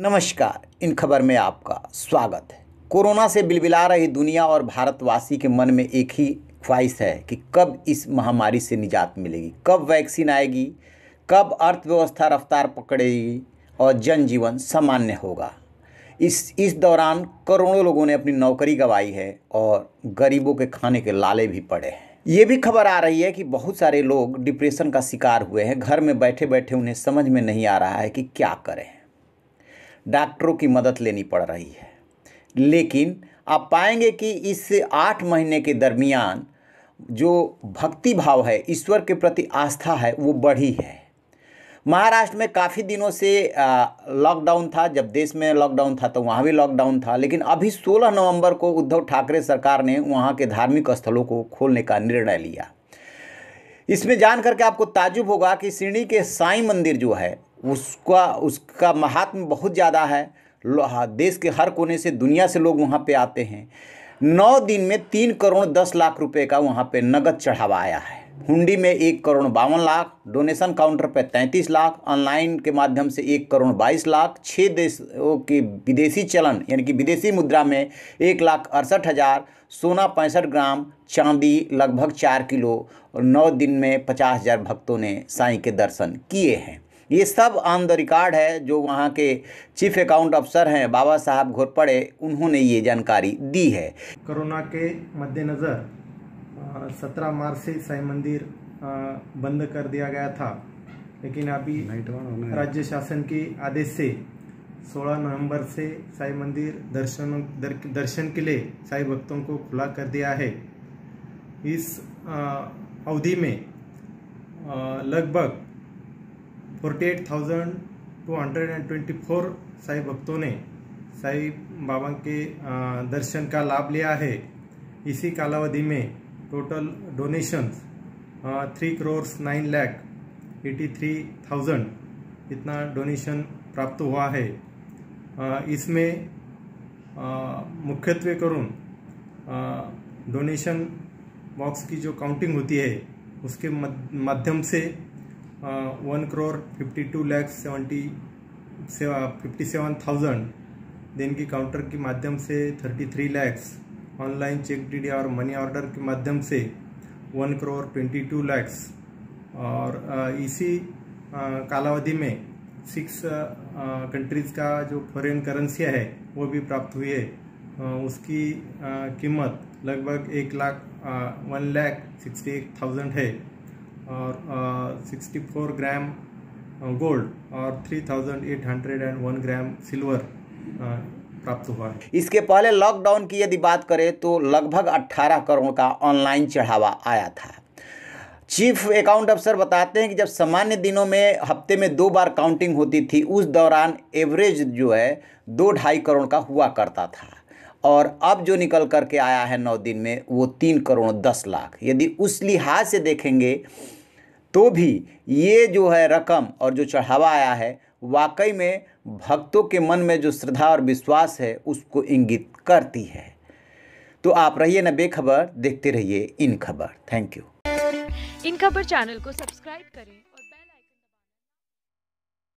नमस्कार इन खबर में आपका स्वागत है कोरोना से बिलबिला रही दुनिया और भारतवासी के मन में एक ही ख्वाहिश है कि कब इस महामारी से निजात मिलेगी कब वैक्सीन आएगी कब अर्थव्यवस्था रफ्तार पकड़ेगी और जनजीवन सामान्य होगा इस इस दौरान करोड़ों लोगों ने अपनी नौकरी गंवाई है और गरीबों के खाने के लाले भी पड़े हैं ये भी खबर आ रही है कि बहुत सारे लोग डिप्रेशन का शिकार हुए हैं घर में बैठे बैठे उन्हें समझ में नहीं आ रहा है कि क्या करें डॉक्टरों की मदद लेनी पड़ रही है लेकिन आप पाएंगे कि इस आठ महीने के दरमियान जो भक्ति भाव है ईश्वर के प्रति आस्था है वो बढ़ी है महाराष्ट्र में काफ़ी दिनों से लॉकडाउन था जब देश में लॉकडाउन था तो वहाँ भी लॉकडाउन था लेकिन अभी 16 नवंबर को उद्धव ठाकरे सरकार ने वहाँ के धार्मिक स्थलों को खोलने का निर्णय लिया इसमें जान करके आपको ताजुब होगा कि सिरणी के साईं मंदिर जो है उसका उसका महात्म बहुत ज़्यादा है हाँ, देश के हर कोने से दुनिया से लोग वहाँ पे आते हैं नौ दिन में तीन करोड़ दस लाख रुपए का वहाँ पे नगद चढ़ावा आया है हुंडी में एक करोड़ बावन लाख डोनेशन काउंटर पर तैंतीस लाख ऑनलाइन के माध्यम से एक करोड़ बाईस लाख छः देशों के विदेशी चलन यानी कि विदेशी मुद्रा में एक लाख अड़सठ हज़ार सोना पैंसठ ग्राम चांदी लगभग चार किलो और नौ दिन में पचास हज़ार भक्तों ने साईं के दर्शन किए हैं ये सब ऑन द रिकॉर्ड है जो वहाँ के चीफ अकाउंट अफसर हैं बाबा साहब घोरपड़े उन्होंने ये जानकारी दी है कोरोना के मद्देनज़र सत्रह मार्च से साई मंदिर बंद कर दिया गया था लेकिन अभी राज्य शासन के आदेश से 16 नवंबर से साई मंदिर दर्शन दर, दर्शन के लिए साई भक्तों को खुला कर दिया है इस अवधि में लगभग forty eight thousand two hundred and twenty four Sai भक्तों ने साई बाबा के दर्शन का लाभ लिया है इसी कालावधि में total donations three crores nine lakh eighty three thousand इतना डोनेशन प्राप्त हुआ है इसमें मुख्यत्व करूँ डोनेशन बॉक्स की जो काउंटिंग होती है उसके माध्यम से one crore fifty two lakh seventy fifty seven thousand then की काउंटर के माध्यम से thirty three lakhs online cheque D और मनी ऑर्डर के माध्यम से one crore twenty two lakhs और uh, इसी uh, कालावधि में सिक्स कंट्रीज़ uh, का जो फॉरेन करेंसी है वो भी प्राप्त हुई है उसकी कीमत लगभग एक lakh one lakh sixty eight thousand है और सिक्सटी फोर ग्राम गोल्ड और three thousand eight hundred and one gram silver प्राप्त हुआ है इसके पहले लॉकडाउन की यदि बात करें तो लगभग अट्ठारह करोड़ का ऑनलाइन चढ़ावा आया था चीफ अकाउंट अफसर बताते हैं कि जब सामान्य दिनों में हफ्ते में दो बार काउंटिंग होती थी उस दौरान एवरेज जो है दो ढाई करोड़ का हुआ करता था और अब जो निकल करके आया है नौ दिन में वो तीन करोड़ दस लाख यदि उस लिहाज से देखेंगे तो भी ये जो है रकम और जो चढ़ावा आया है वाकई में भक्तों के मन में जो श्रद्धा और विश्वास है उसको इंगित करती है तो आप रहिए ना बेखबर देखते रहिए इन खबर थैंक यू इन खबर चैनल को सब्सक्राइब करें